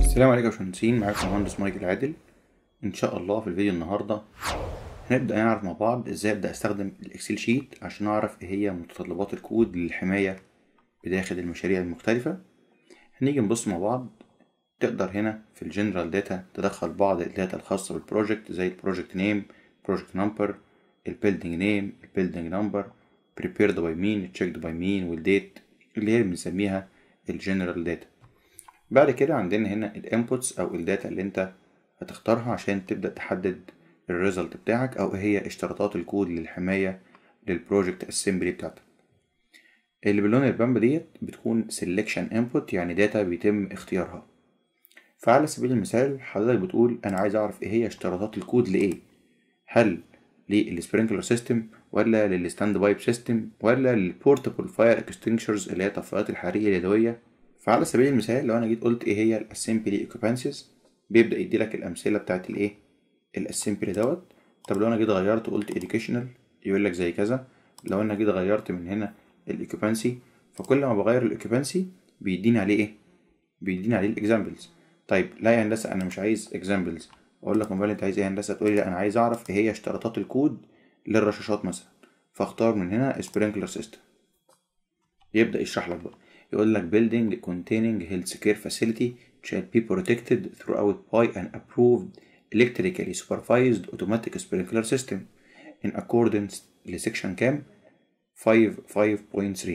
السلام عليكم يا باشمهندسين معاكم المهندس مايكل عادل ان شاء الله في الفيديو النهارده هنبدا يعني نعرف مع بعض ازاي ابدا استخدم الاكسل شيت عشان اعرف ايه هي متطلبات الكود للحمايه بداخل المشاريع المختلفه هنيجي نبص مع بعض تقدر هنا في الجنرال داتا تدخل بعض الداتا الخاصه بالبروجكت زي البروجكت نيم بروجكت نمبر البيلدينج نيم building number prepared by مين checked by مين والديت اللي هي بنسميها الجنرال داتا بعد كده عندنا هنا الانبوتس او الداتا اللي انت هتختارها عشان تبدأ تحدد الريزلت بتاعك او ايه هي اشتراطات الكود للحماية للبروجكت اسمبلي بتاعتك اللي باللون البامب ديت بتكون selection انبوت يعني داتا بيتم اختيارها فعلى سبيل المثال حضرتك بتقول انا عايز اعرف ايه هي اشتراطات الكود لايه هل للسبرينكلر سيستم ولا للستاند بايب سيستم ولا للبورتبل فاير اكستنكشرز اللي هي طفايات الحريق اليدويه فعلى سبيل المثال لو انا جيت قلت ايه هي الاسمبلي اكوبانسيز بيبدا يدي لك الامثله بتاعت الايه الاسمبلي دوت طب لو انا جيت غيرت وقلت اديوكيشنال يقول لك زي كذا لو انا جيت غيرت من هنا الاكوبانسي فكل ما بغير الاكوبانسي بيديني عليه ايه بيديني عليه الاكزامبلز طيب لا يا هندسه انا مش عايز اكزامبلز اقول لك موبايل انت عايز ايه هندسه تقول لي لا انا عايز اعرف ايه هي اشتراطات الكود للرشاشات مثلا فاختار من هنا سبرينكلر سيستم يبدا يشرح لك بقى يقول لك بيلدينج هيلث كير فاسيلتي facility بي بروتكتد ثرو اوت باي ان ابروفد الكتريكالي سوبرفايزد اوتوماتيك سبرينكلر سيستم ان اكوردنس لسكشن كام 5 5.3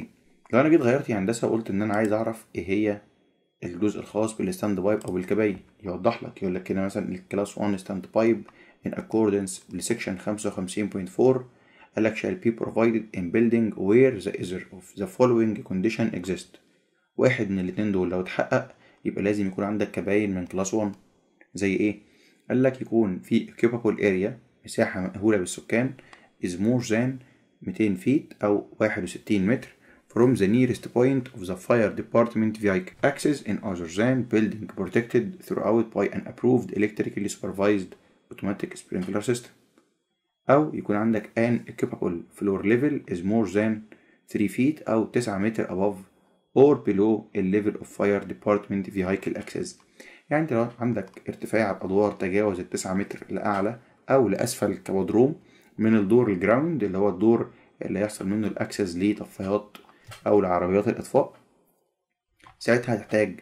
لو انا جيت غيرت هندسه وقلت ان انا عايز اعرف ايه هي الجزء الخاص بالستاند بايب او بالكباين يوضح لك يقول لك كده مثلا الكلاس 1 ستاند بايب in accordance لسكشن 55.4 قال لك shall be provided in building where the either of the following condition exist واحد من الاتنين دول لو اتحقق يبقى لازم يكون عندك كباين من كلاس 1 زي ايه قال لك يكون في occupable area مساحة مأهولة بالسكان is more than 200 feet أو 61 متر from the nearest point of the fire department vehicle. Access in than building protected throughout by an approved electrically supervised automatic sprinkler system. أو يكون عندك an occupable floor level is more than 3 feet أو 9 متر above or below the level of fire department vehicle access. يعني انت لو عندك ارتفاع الأدوار تجاوز ال 9 متر لأعلى أو لأسفل كبدروم من الدور الجراوند اللي هو الدور اللي هيحصل منه الأكسس لطفايات أو لعربيات الإطفاء ساعتها هتحتاج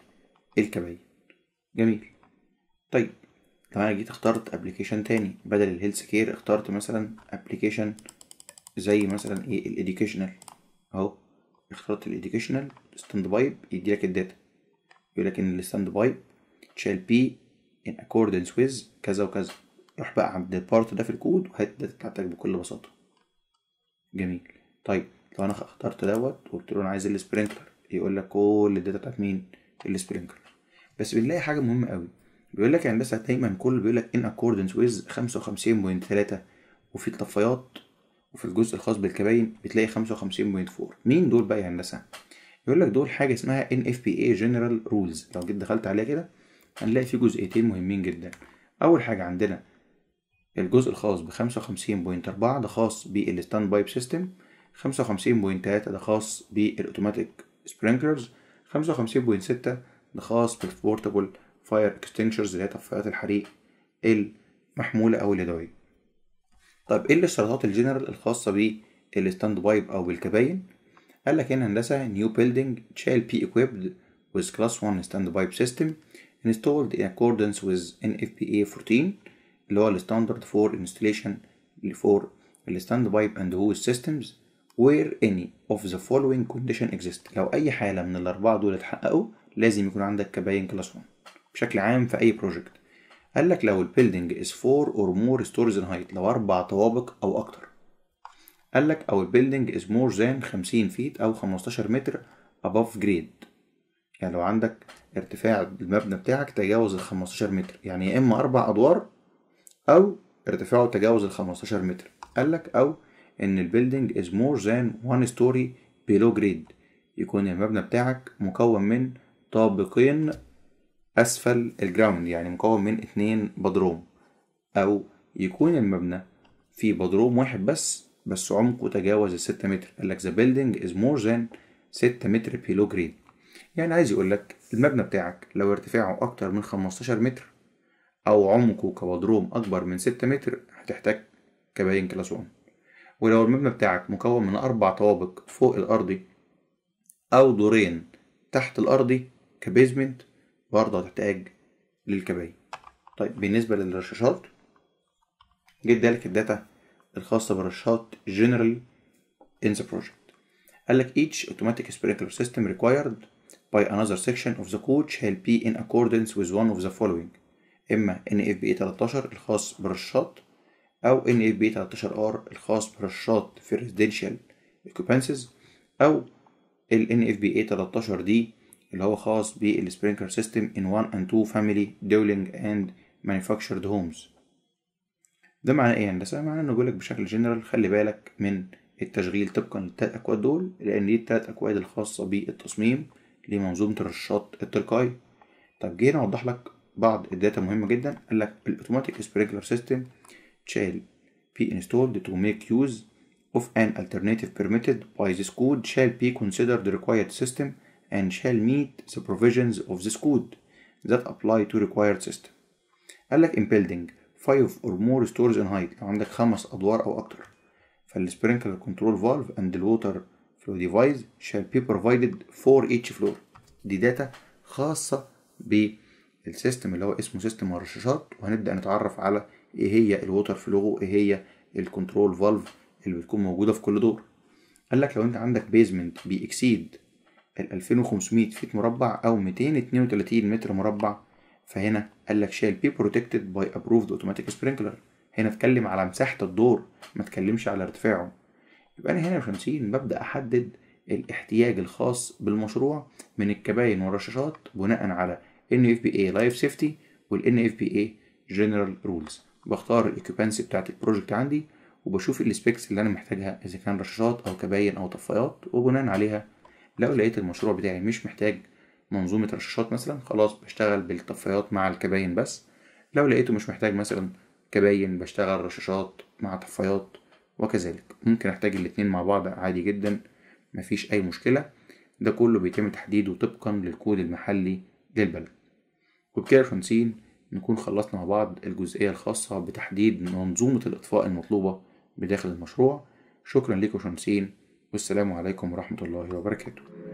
الكباين جميل طيب لو أنا جيت اخترت أبلكيشن تاني بدل الهيلث كير اخترت مثلا أبلكيشن زي مثلا إيه الإديوكيشنال أهو اخترت الإديوكيشنال ستاند بايب يديلك الداتا يقولك إن الستاند بايب شال بي ان اكوردنس ويز كذا وكذا روح بقى عند البارت ده في الكود وهات الداتا بتاعتك بكل بساطة جميل طيب لو انا اخترت دوت وقلت له انا عايز السبرينكلر يقول لك كل الداتا بتاعت مين السبرينكلر بس بنلاقي حاجه مهمه قوي بيقول لك هندسه دايما كل بيقول لك ان اكوردنس ويز 55.3 وفي الطفايات وفي الجزء الخاص بالكباين بتلاقي 55.4 مين دول بقى يا هندسه يقول لك دول حاجه اسمها ان اف بي اي جنرال رولز لو جيت دخلت عليها كده هنلاقي في جزئيتين مهمين جدا اول حاجه عندنا الجزء الخاص ب 55.4 ده خاص بالستاند بايب سيستم 55.3 بوينتات ده خاص بالاوتوماتيك سبرينكلرز 55.6 ده خاص بالبورتابل فاير اكستنشرز اللي هي طفايات الحريق المحمولة أو اليدوية طب ايه الاشتراطات الجنرال الخاصة بالستاند بايب أو بالكباين قال لك هنا هندسة new building تشيل بي equipped with class 1 stand pipe system installed in accordance with NFPA 14 اللي هو الستاندرد فور انستليشن فور الستاند بايب اند هو سيستمز where any of the following condition exist لو أي حالة من الأربعة دول اتحققوا لازم يكون عندك كباين كلاس 1 بشكل عام في أي بروجكت قال لك لو البيلدينج از 4 اور مور ستوريز ان هايت لو أربع طوابق أو أكتر قال لك أو البيلدينج از مور ذان 50 فيت أو 15 متر اباف جريد يعني لو عندك ارتفاع المبنى بتاعك تجاوز ال 15 متر يعني يا إما أربع أدوار أو ارتفاعه تجاوز ال 15 متر قال لك أو ان البيلدينج از مور ذان وان ستوري بيلو جريد يكون المبنى بتاعك مكون من طابقين اسفل الجراوند يعني مكون من اتنين بدروم او يكون المبنى في بدروم واحد بس بس عمقه تجاوز الستة متر قال لك ذا بيلدينج از مور ذان ستة متر بيلو جريد يعني عايز يقول لك المبنى بتاعك لو ارتفاعه اكتر من خمستاشر متر او عمقه كبدروم اكبر من ستة متر هتحتاج كباين كلاس 1 ولو المبنى بتاعك مكون من أربع طوابق فوق الأرضي أو دورين تحت الأرضي كبيزمنت برضه هتحتاج للكباية طيب بالنسبة للرشاشات جيت ذلك الداتا الخاصة بالرشاشات جنرال in the project قال لك each automatic sprinkler system required by another section of the code shall be in accordance with one of the following إما NFPA 13 الخاص بالرشاشات أو ان اف بي 13 ار الخاص برشات في الريزدنشال اكوبانسز أو ال ان اف بي اي 13 دي اللي هو خاص بالسبرينكلر سيستم in 1 اند 2 family دولينج اند manufactured homes ده معناه ايه هندسة؟ يعني؟ معناه انه لك بشكل جنرال خلي بالك من التشغيل طبقا للتلات اكواد دول لان دي التلات اكواد الخاصة بالتصميم لمنظومة الرشاط التلقائي طب جينا اوضح لك بعض الداتا مهمة جدا قال لك الاوتوماتيك سبرينكلر سيستم shall be installed to make use of an alternative permitted by this code shall be considered the required system and shall meet the provisions of this code that apply to required system قال لك impelding five or more stores in height لو عندك خمس ادوار او اكتر فالسبرينكلر كنترول فالف and the water flow device shall be provided for each floor دي داتا خاصة بالسيستم اللي هو اسمه سيستم الرشاشات وهنبدأ نتعرف على ايه هي الووتر فلو ايه هي الكنترول فالف اللي بتكون موجوده في كل دور قال لك لو انت عندك بيزمنت بيكسيد ال 2500 فيت مربع او 232 متر مربع فهنا قال لك شال بي بروتكتد باي ابروفد اوتوماتيك سبرينكلر هنا اتكلم على مساحه الدور ما اتكلمش على ارتفاعه يبقى انا هنا يا 50 ببدا احدد الاحتياج الخاص بالمشروع من الكباين والرشاشات بناء على ان اف بي اي لايف سيفتي والان اف بي اي جنرال رولز بختار الاوكيبانسي بتاعت البروجكت عندي وبشوف السبيكس اللي انا محتاجها اذا كان رشاشات او كباين او طفايات وبناء عليها لو لقيت المشروع بتاعي مش محتاج منظومة رشاشات مثلا خلاص بشتغل بالطفايات مع الكباين بس لو لقيته مش محتاج مثلا كباين بشتغل رشاشات مع طفايات وكذلك ممكن احتاج الاتنين مع بعض عادي جدا مفيش اي مشكلة ده كله بيتم تحديده طبقا للكود المحلي للبلد وبكده يا نكون خلصنا مع بعض الجزئية الخاصة بتحديد منظومة الإطفاء المطلوبة بداخل المشروع شكرا لكم شمسين والسلام عليكم ورحمة الله وبركاته